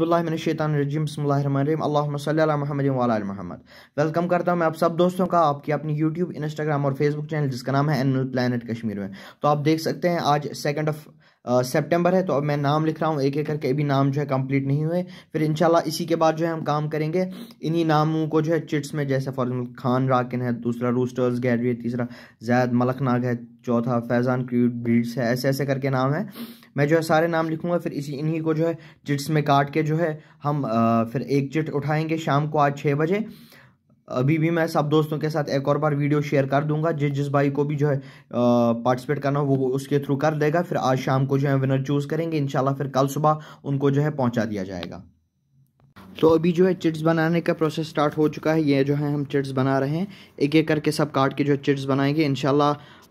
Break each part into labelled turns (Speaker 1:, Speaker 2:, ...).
Speaker 1: Mahmad welcome करता हूं मैं आप सब दोस्तों का आपकी अपनी यूट्यूब इंस्टाग्राम और फेसबुक चैनल जिसका नाम है एनिमल प्लानट कश्मीर में तो आप देख सकते हैं आज सेकंड ऑफ सितंबर है तो अब मैं नाम लिख रहा हूँ एक एक करके अभी नाम जो है कंप्लीट नहीं हुए फिर इनशाला इसी के बाद जो है हम काम करेंगे इन्हीं नामों को जो है चिट्स में जैसे फॉर एग्जाम्पल खान राकिन है दूसरा रूस्टर्स गैलरी है तीसरा जैद मलकनाग है चौथा फैज़ान क्रीड ब्रीड्स है ऐसे ऐसे करके नाम है मैं जो है सारे नाम लिखूंगा फिर इसी इन्हीं को जो है जिट्स में काट के जो है हम आ, फिर एक जिट उठाएंगे शाम को आज छः बजे अभी भी मैं सब दोस्तों के साथ एक और बार वीडियो शेयर कर दूंगा जिस जिस भाई को भी जो है पार्टिसिपेट करना हो वो उसके थ्रू कर देगा फिर आज शाम को जो है विनर चूज़ करेंगे इन फिर कल सुबह उनको जो है पहुंचा दिया जाएगा तो अभी जो है चिट्स बनाने का प्रोसेस स्टार्ट हो चुका है ये जो है हम चिट्स बना रहे हैं एक एक करके सब काट के जो है चिट्स बनाएंगे इन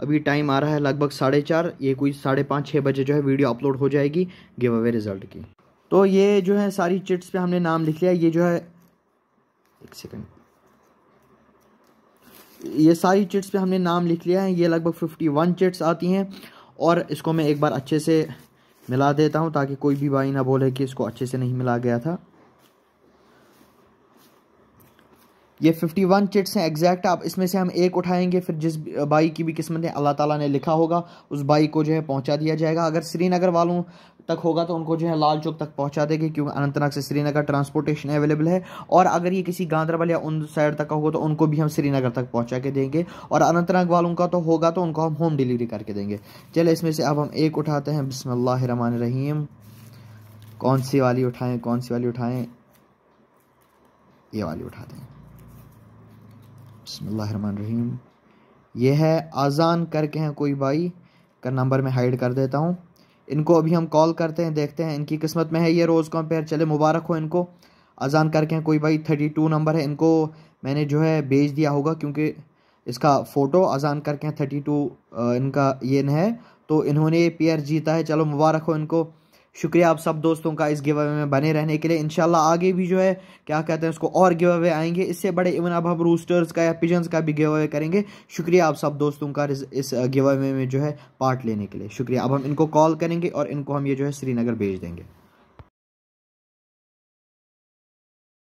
Speaker 1: अभी टाइम आ रहा है लगभग साढ़े चार ये कोई साढ़े पाँच छः बजे जो है वीडियो अपलोड हो जाएगी गिव अवे रिजल्ट की तो ये जो है सारी चिट्स पे हमने नाम लिख लिया ये जो है एक सेकेंड ये सारी चिट्स पे हमने नाम लिख लिया है ये लगभग फिफ्टी वन चिट्स आती हैं और इसको मैं एक बार अच्छे से मिला देता हूँ ताकि कोई भी भाई ना बोले कि इसको अच्छे से नहीं मिला गया था ये 51 चिट्स हैं एग्जैक्ट आप इसमें से हम एक उठाएंगे फिर जिस बाई की भी किस्मत है अल्लाह ताला ने लिखा होगा उस बाई को जो है पहुंचा दिया जाएगा अगर श्रीनगर वालों तक होगा तो उनको जो है लाल चौक तक पहुंचा देंगे क्योंकि अनंतनाग से श्रीनगर ट्रांसपोर्टेशन अवेलेबल है और अगर ये किसी गांधरबल या उन साइड तक का होगा तो उनको भी हम श्रीनगर तक पहुँचा के देंगे और अनंतनाग वालों का तो होगा तो उनको हम होम डिलीवरी करके देंगे चले इसमें से अब हम एक उठाते हैं बिसमान रहीम कौन सी वाली उठाएँ कौन सी वाली उठाएँ ये वाली उठाते हैं बसमीम ये है आज़ान करके हैं कोई भाई का नंबर मैं हाइड कर देता हूँ इनको अभी हम कॉल करते हैं देखते हैं इनकी किस्मत में है ये रोज़ कंपेयर चले मुबारक हो इनको अजान करके हैं कोई भाई थर्टी टू नंबर है इनको मैंने जो है भेज दिया होगा क्योंकि इसका फ़ोटो अजान करके हैं थर्टी टू इनका ये है तो इन्होंने पेयर जीता है चलो मुबारक हो इनको शुक्रिया आप सब दोस्तों का इस गिव अवे में बने रहने के लिए इनशाला आगे भी जो है क्या कहते हैं उसको और गिव अवे आएंगे इससे बड़े इवन अब हम रूस्टर्स का या पिजन्स का भी गिव अवे करेंगे शुक्रिया आप सब दोस्तों का इस गिव अवे में जो है पार्ट लेने के लिए शुक्रिया अब हम इनको कॉल करेंगे और इनको हम ये जो है श्रीनगर भेज देंगे